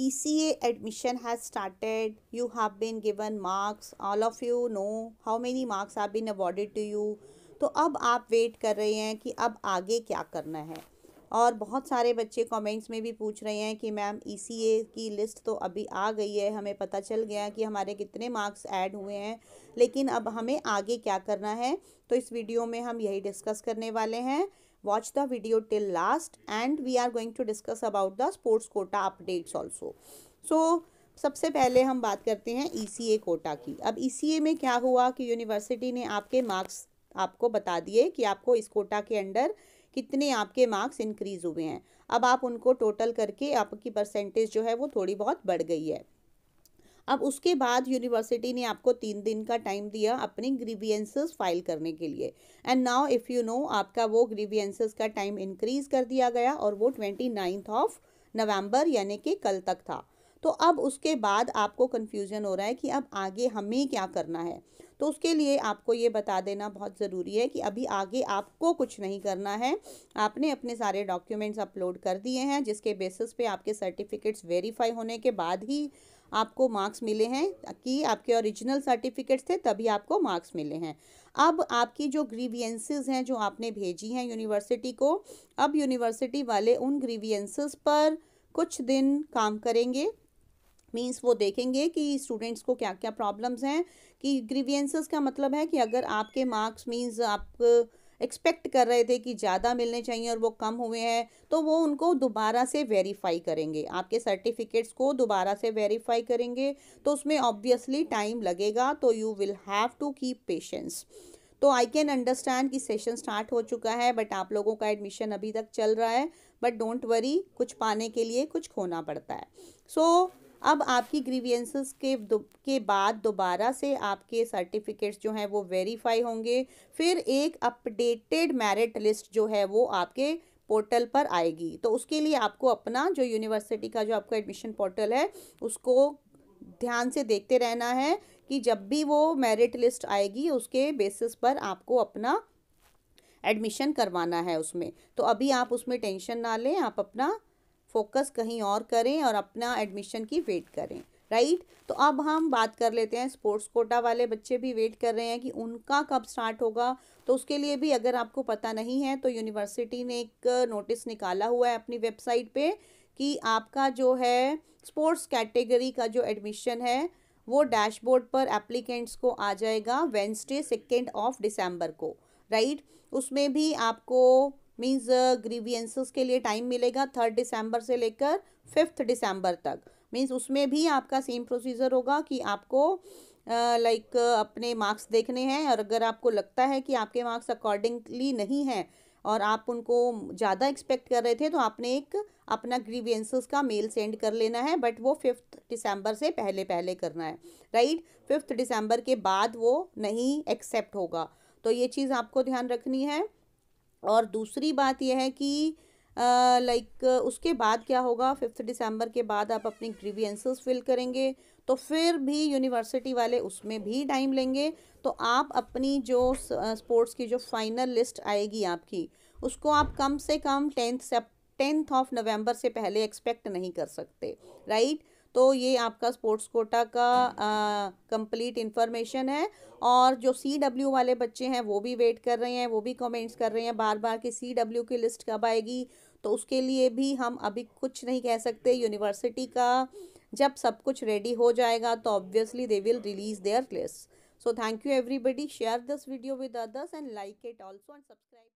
ECA admission has started. You have been given marks. All of you know how many marks have been awarded to you. तो अब आप wait कर रहे हैं कि अब आगे क्या करना है और बहुत सारे बच्चे कमेंट्स में भी पूछ रहे हैं कि मैम ई e की लिस्ट तो अभी आ गई है हमें पता चल गया कि हमारे कितने मार्क्स ऐड हुए हैं लेकिन अब हमें आगे क्या करना है तो इस वीडियो में हम यही डिस्कस करने वाले हैं watch the video till last and we are going to discuss about the sports quota updates also so सबसे पहले हम बात करते हैं ई सी ए कोटा की अब ई सी ए में क्या हुआ कि यूनिवर्सिटी ने आपके मार्क्स आपको बता दिए कि आपको इस कोटा के अंडर कितने आपके मार्क्स इंक्रीज़ हुए हैं अब आप उनको टोटल करके आपकी परसेंटेज जो है वो थोड़ी बहुत बढ़ गई है अब उसके बाद यूनिवर्सिटी ने आपको तीन दिन का टाइम दिया अपनी ग्रीवियंसेस फाइल करने के लिए and now if you know आपका वो ग्रीवियंसेस का टाइम इंक्रीज कर दिया गया और वो ट्वेंटी नाइन्थ ऑफ नवम्बर यानी कि कल तक था तो अब उसके बाद आपको कन्फ्यूज़न हो रहा है कि अब आगे हमें क्या करना है तो उसके लिए आपको ये बता देना बहुत ज़रूरी है कि अभी आगे आपको कुछ नहीं करना है आपने अपने सारे डॉक्यूमेंट्स अपलोड कर दिए हैं जिसके बेसिस पे आपके सर्टिफिकेट्स वेरीफाई होने के बाद ही आपको मार्क्स मिले हैं कि आपके ओरिजिनल सर्टिफिकेट्स थे तभी आपको मार्क्स मिले हैं अब आपकी जो ग्रीवियंसेस हैं जो आपने भेजी हैं यूनिवर्सिटी को अब यूनिवर्सिटी वाले उन ग्रीवियंसेस पर कुछ दिन काम करेंगे मीन्स वो देखेंगे कि स्टूडेंट्स को क्या क्या प्रॉब्लम्स हैं कि ग्रीवियंसेस का मतलब है कि अगर आपके मार्क्स मीन्स आप एक्सपेक्ट कर रहे थे कि ज़्यादा मिलने चाहिए और वो कम हुए हैं तो वो उनको दोबारा से वेरीफाई करेंगे आपके सर्टिफिकेट्स को दोबारा से वेरीफाई करेंगे तो उसमें ऑब्वियसली टाइम लगेगा तो you will have to keep patience तो आई कैन अंडरस्टैंड कि सेशन स्टार्ट हो चुका है बट आप लोगों का एडमिशन अभी तक चल रहा है बट डोंट वरी कुछ पाने के लिए कुछ खोना पड़ता है सो so, अब आपकी ग्रीवियंसिस के के बाद दोबारा से आपके सर्टिफिकेट्स जो हैं वो वेरीफाई होंगे फिर एक अपडेटेड मेरिट लिस्ट जो है वो आपके पोर्टल पर आएगी तो उसके लिए आपको अपना जो यूनिवर्सिटी का जो आपका एडमिशन पोर्टल है उसको ध्यान से देखते रहना है कि जब भी वो मेरिट लिस्ट आएगी उसके बेसिस पर आपको अपना एडमिशन करवाना है उसमें तो अभी आप उसमें टेंशन ना लें आप अपना फोकस कहीं और करें और अपना एडमिशन की वेट करें राइट तो अब हम बात कर लेते हैं स्पोर्ट्स कोटा वाले बच्चे भी वेट कर रहे हैं कि उनका कब स्टार्ट होगा तो उसके लिए भी अगर आपको पता नहीं है तो यूनिवर्सिटी ने एक नोटिस निकाला हुआ है अपनी वेबसाइट पे कि आपका जो है स्पोर्ट्स कैटेगरी का जो एडमिशन है वो डैशबोर्ड पर एप्लीकेंट्स को आ जाएगा वेंसडे सेकेंड ऑफ डिसम्बर को राइट उसमें भी आपको मीन्स ग्रीवियंसिस uh, के लिए टाइम मिलेगा थर्ड दिसंबर से लेकर फिफ्थ दिसंबर तक मीन्स उसमें भी आपका सेम प्रोसीजर होगा कि आपको लाइक uh, like, uh, अपने मार्क्स देखने हैं और अगर आपको लगता है कि आपके मार्क्स अकॉर्डिंगली नहीं हैं और आप उनको ज़्यादा एक्सपेक्ट कर रहे थे तो आपने एक अपना ग्रीवियंसिस का मेल सेंड कर लेना है बट वो फिफ्थ दिसंबर से पहले पहले करना है राइट फिफ्थ दिसंबर के बाद वो नहीं एक्सेप्ट होगा तो ये चीज़ आपको ध्यान रखनी है और दूसरी बात यह है कि लाइक उसके बाद क्या होगा फिफ्थ दिसंबर के बाद आप अपने ग्रीवियंसेस फिल करेंगे तो फिर भी यूनिवर्सिटी वाले उसमें भी टाइम लेंगे तो आप अपनी जो स्पोर्ट्स की जो फाइनल लिस्ट आएगी आपकी उसको आप कम से कम टेंथ से टेंथ ऑफ नवंबर से पहले एक्सपेक्ट नहीं कर सकते राइट तो ये आपका स्पोर्ट्स कोटा का कंप्लीट इन्फॉर्मेशन है और जो सी डब्ल्यू वाले बच्चे हैं वो भी वेट कर रहे हैं वो भी कमेंट्स कर रहे हैं बार बार कि सी डब्ल्यू की लिस्ट कब आएगी तो उसके लिए भी हम अभी कुछ नहीं कह सकते यूनिवर्सिटी का जब सब कुछ रेडी हो जाएगा तो obviously they will release their list so thank you everybody share this video with others and like it also and subscribe